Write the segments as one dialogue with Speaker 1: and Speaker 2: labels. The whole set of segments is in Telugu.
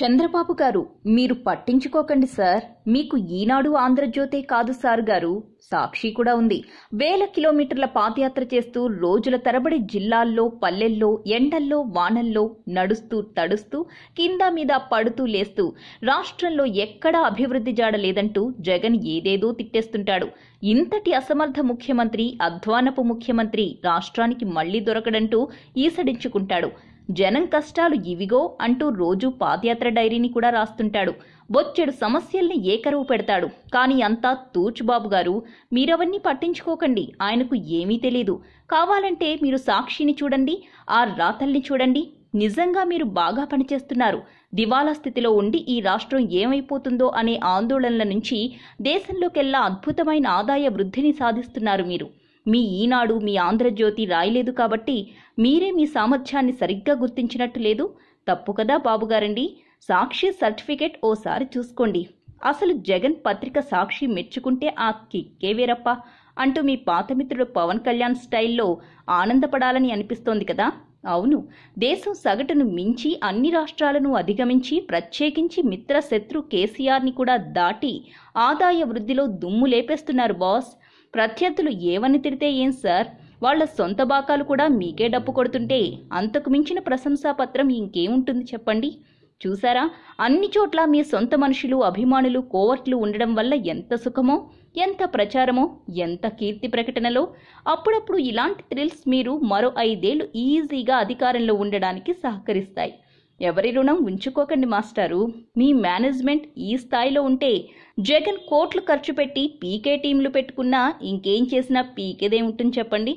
Speaker 1: చంద్రబాబు గారు మీరు పట్టించుకోకండి సార్ మీకు ఈనాడు ఆంధ్రజ్యోతే కాదు సార్ గారు సాక్షి కూడా ఉంది వేల కిలోమీటర్ల పాదయాత్ర చేస్తూ రోజుల తరబడి జిల్లాల్లో పల్లెల్లో ఎండల్లో వానల్లో నడుస్తూ తడుస్తూ కింద మీద పడుతూ లేస్తూ రాష్ట్రంలో ఎక్కడా అభివృద్ధి జాడలేదంటూ జగన్ ఏదేదో తిట్టేస్తుంటాడు ఇంతటి అసమర్థ ముఖ్యమంత్రి అధ్వానపు ముఖ్యమంత్రి రాష్ట్రానికి మళ్లీ దొరకడంటూ ఈసడించుకుంటాడు జనం కష్టాలు ఇవిగో అంటూ రోజు పాదయాత్ర డైరీని కూడా రాస్తుంటాడు బొచ్చెడు సమస్యల్ని ఏకరువు పెడతాడు కానీ అంతా తూచుబాబు గారు మీరవన్నీ పట్టించుకోకండి ఆయనకు ఏమీ తెలీదు కావాలంటే మీరు సాక్షిని చూడండి ఆ రాతల్ని చూడండి నిజంగా మీరు బాగా పనిచేస్తున్నారు దివాలా స్థితిలో ఉండి ఈ రాష్ట్రం ఏమైపోతుందో అనే ఆందోళనల నుంచి దేశంలోకెల్లా అద్భుతమైన ఆదాయ వృద్ధిని సాధిస్తున్నారు మీరు మీ ఈనాడు మీ ఆంధ్రజ్యోతి రాయలేదు కాబట్టి మీరే మీ సామర్థ్యాన్ని సరిగ్గా గుర్తించినట్టు లేదు తప్పు కదా బాబుగారండి సాక్షి సర్టిఫికేట్ ఓసారి చూసుకోండి అసలు జగన్ పత్రిక సాక్షి మెచ్చుకుంటే ఆ కిక్కే వేరప్ప అంటూ మీ పాత మిత్రుడు పవన్ కళ్యాణ్ స్టైల్లో ఆనందపడాలని అనిపిస్తోంది కదా అవును దేశం సగటును మించి అన్ని రాష్ట్రాలను అధిగమించి ప్రత్యేకించి మిత్ర శత్రు కేసీఆర్ని కూడా దాటి ఆదాయ వృద్ధిలో దుమ్ము లేపేస్తున్నారు బాస్ ప్రత్యర్థులు ఏమని తిడితే ఏం సార్ వాళ్ళ సొంత బాకాలు కూడా మీకే డప్పు కొడుతుంటే అంతకు మించిన ప్రశంసాపత్రం ఇంకేముంటుంది చెప్పండి చూసారా అన్ని చోట్ల మీ సొంత మనుషులు అభిమానులు కోవర్ట్లు ఉండడం వల్ల ఎంత సుఖమో ఎంత ప్రచారమో ఎంత కీర్తి ప్రకటనలో అప్పుడప్పుడు ఇలాంటి థ్రిల్స్ మీరు మరో ఐదేళ్లు ఈజీగా అధికారంలో ఉండడానికి సహకరిస్తాయి ఎవరి రుణం ఉంచుకోకండి మాస్టారు మీ మేనేజ్మెంట్ ఈ స్థాయిలో ఉంటే జగన్ కోట్లు ఖర్చు పెట్టి పీకే టీంలు పెట్టుకున్నా ఇంకేం చేసినా పీకేదే ఉంటుంది చెప్పండి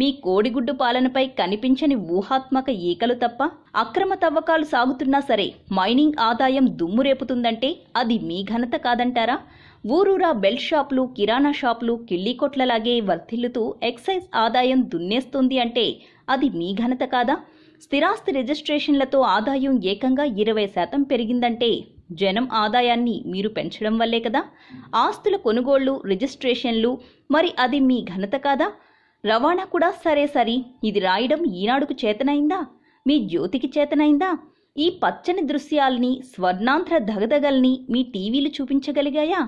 Speaker 1: మీ కోడిగుడ్డు పాలనపై కనిపించని ఊహాత్మక ఈకలు తప్ప అక్రమ తవ్వకాలు సాగుతున్నా సరే మైనింగ్ ఆదాయం దుమ్ము రేపుతుందంటే అది మీ ఘనత కాదంటారా ఊరూరా బెల్ట్ షాపులు కిరాణా షాపులు కిళ్ళికొట్లలాగే వర్ధిల్లుతూ ఎక్సైజ్ ఆదాయం దున్నేస్తుంది అంటే అది మీ ఘనత కాదా స్థిరాస్తి రిజిస్ట్రేషన్లతో ఆదాయం ఏకంగా ఇరవై శాతం పెరిగిందంటే జనం ఆదాయాన్ని మీరు పెంచడం వల్లే కదా ఆస్తుల కొనుగోళ్లు రిజిస్ట్రేషన్లు మరి అది మీ ఘనత కాదా రవాణా కూడా సరే సరి ఇది రాయడం ఈనాడుకు చేతనైందా మీ జ్యోతికి చేతనైందా ఈ పచ్చని దృశ్యాల్ని స్వర్ణాంధ్ర దగదగల్ని మీ టీవీలు చూపించగలిగాయా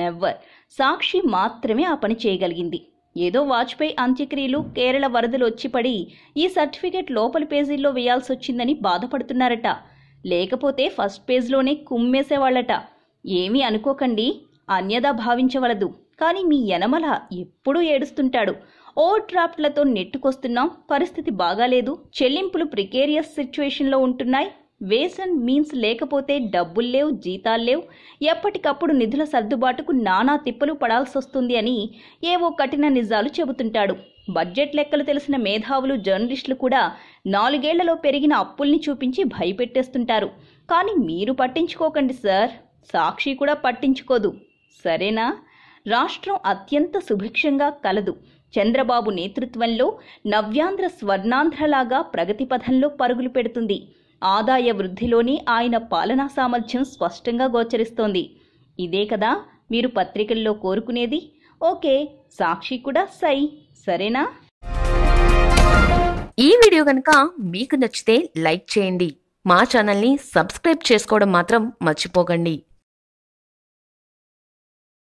Speaker 1: నెవ్వర్ సాక్షి మాత్రమే ఆ పని చేయగలిగింది ఏదో వాజ్పేయి అంత్యక్రియలు కేరళ వరదలు వచ్చిపడి ఈ సర్టిఫికేట్ లోపలి పేజీల్లో వేయాల్సి వచ్చిందని బాధపడుతున్నారట లేకపోతే ఫస్ట్ పేజ్లోనే కుమ్మేసేవాళ్ళట ఏమీ అనుకోకండి అన్యదా భావించవలదు కానీ మీ యనమల ఎప్పుడూ ఏడుస్తుంటాడు ఓవర్ డ్రాఫ్ట్లతో నెట్టుకొస్తున్నాం పరిస్థితి బాగాలేదు చెల్లింపులు ప్రికేరియస్ సిచ్యువేషన్లో ఉంటున్నాయి వేస్ అండ్ మీన్స్ లేకపోతే డబ్బులు లేవు జీతాలు లేవు ఎప్పటికప్పుడు నిధుల సర్దుబాటుకు నానా తిప్పలు పడాల్సి వస్తుంది అని ఏవో కఠిన నిజాలు చెబుతుంటాడు బడ్జెట్ లెక్కలు తెలిసిన మేధావులు జర్నలిస్టులు కూడా నాలుగేళ్లలో పెరిగిన అప్పుల్ని చూపించి భయపెట్టేస్తుంటారు కానీ మీరు పట్టించుకోకండి సార్ సాక్షి కూడా పట్టించుకోదు సరేనా రాష్ట్రం అత్యంత సుభిక్షంగా కలదు చంద్రబాబు నేతృత్వంలో నవ్యాంధ్ర స్వర్ణాంధ్రలాగా ప్రగతి పథంలో పరుగులు పెడుతుంది ఆదాయ వృద్ధిలోని ఆయన పాలనా సామర్థ్యం స్పష్టంగా గోచరిస్తోంది ఇదే కదా మీరు పత్రికల్లో కోరుకునేది ఓకే సాక్షి కూడా సై సరేనా ఈ వీడియో కనుక మీకు నచ్చితే లైక్ చేయండి మా ఛానల్ని సబ్స్క్రైబ్ చేసుకోవడం మాత్రం మర్చిపోకండి